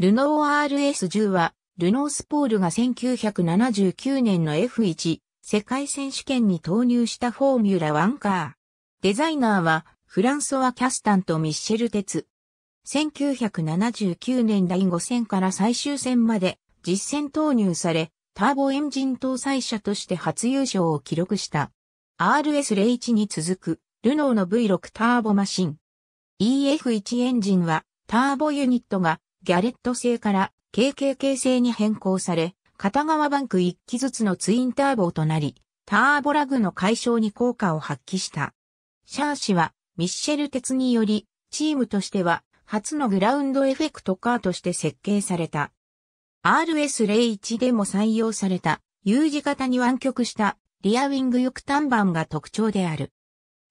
ルノー RS10 は、ルノースポールが1979年の F1 世界選手権に投入したフォーミュラ1カー。デザイナーは、フランソワ・キャスタンとミッシェル・テツ。1979年第5戦から最終戦まで実戦投入され、ターボエンジン搭載車として初優勝を記録した。RS01 に続く、ルノーの V6 ターボマシン。EF1 エンジンは、ターボユニットがギャレット製から KKK 製に変更され、片側バンク1機ずつのツインターボとなり、ターボラグの解消に効果を発揮した。シャー氏は、ミッシェル鉄により、チームとしては、初のグラウンドエフェクトカーとして設計された。RS01 でも採用された、U 字型に湾曲したリアウィング翼端板が特徴である。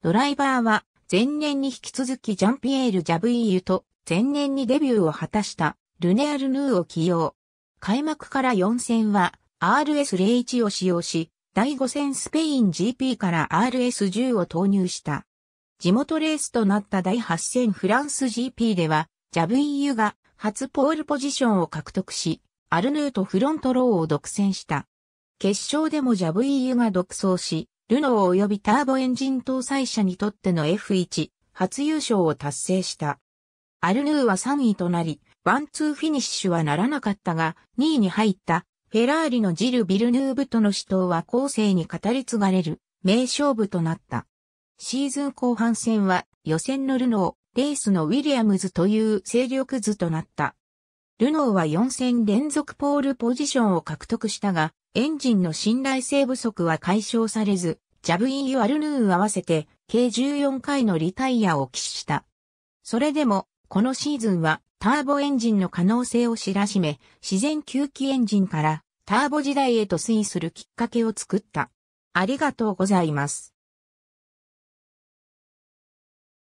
ドライバーは前年に引き続きジャンピエール・ジャブイユと前年にデビューを果たしたルネアルヌーを起用。開幕から4戦は RS01 を使用し、第5戦スペイン GP から RS10 を投入した。地元レースとなった第8戦フランス GP では、ジャブイユが初ポールポジションを獲得し、アルヌーとフロントローを独占した。決勝でもジャブイユが独走し、ルノー及びターボエンジン搭載車にとっての F1 初優勝を達成した。アルヌーは3位となり、ワンツーフィニッシュはならなかったが、2位に入ったフェラーリのジル・ビルヌーブとの死闘は後世に語り継がれる名勝負となった。シーズン後半戦は予選のルノー、レースのウィリアムズという勢力図となった。ルノーは4戦連続ポールポジションを獲得したが、エンジンの信頼性不足は解消されず、ジャブイー・アルヌー合わせて計14回のリタイアを喫した。それでもこのシーズンはターボエンジンの可能性を知らしめ、自然吸気エンジンからターボ時代へと推移するきっかけを作った。ありがとうございます。